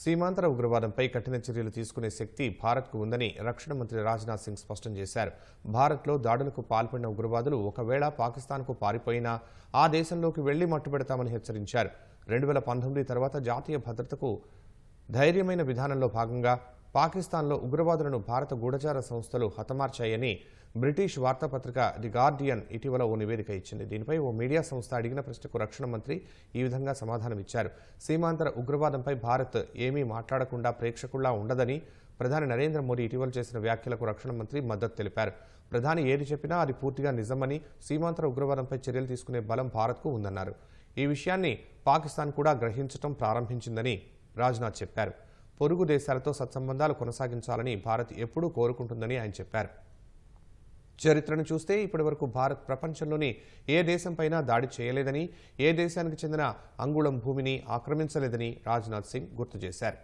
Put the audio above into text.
సీమాంతర ఉగ్రవాదంపై కఠిన చర్యలు తీసుకునే శక్తి భారత్కు ఉందని రక్షణ మంత్రి రాజ్నాథ్ సింగ్ స్పష్టం చేశారు భారత్లో దాడులకు పాల్పడిన ఉగ్రవాదులు ఒకవేళ పాకిస్తాన్కు పారిపోయినా ఆ దేశంలోకి వెళ్లి మట్టుబెడతామని హెచ్చరించారు రెండు వేల పంతొమ్మిది తర్వాత జాతీయ భద్రతకు ధైర్యమైన విధానంలో భాగంగా పాకిస్తాన్లో ఉగ్రవాదులను భారత గూఢచార సంస్థలు హతమార్చాయని బ్రిటిష్ వార్తాపత్రిక ది గార్డియన్ ఇటీవల ఓ నివేదిక ఇచ్చింది దీనిపై ఓ మీడియా సంస్థ అడిగిన ప్రశ్నకు రక్షణ మంత్రి ఈ విధంగా సమాధానమిచ్చారు సీమాంతర ఉగ్రవాదంపై భారత్ ఏమీ మాట్లాడకుండా ప్రేక్షకుల్లా ఉండదని ప్రధాని నరేంద్ర మోడీ ఇటీవల చేసిన వ్యాఖ్యలకు రక్షణ మంత్రి మద్దతు తెలిపారు ప్రధాని ఏది చెప్పినా అది పూర్తిగా నిజమని సీమాంతర ఉగ్రవాదంపై చర్యలు తీసుకునే బలం భారత్కు ఉందన్నారు ఈ విషయాన్ని పాకిస్తాన్ కూడా గ్రహించడం ప్రారంభించిందని రాజ్నాథ్ చెప్పారు పొరుగు దేశాలతో సత్సంబంధాలు కొనసాగించాలని భారత్ ఎప్పుడూ కోరుకుంటుందని ఆయన చెప్పారు చరిత్రను చూస్తే ఇప్పటివరకు భారత్ ప్రపంచంలోని ఏ దేశంపైనా దాడి చేయలేదని ఏ దేశానికి చెందిన అంగుళం భూమిని ఆక్రమించలేదని రాజ్నాథ్ సింగ్ గుర్తు చేశారు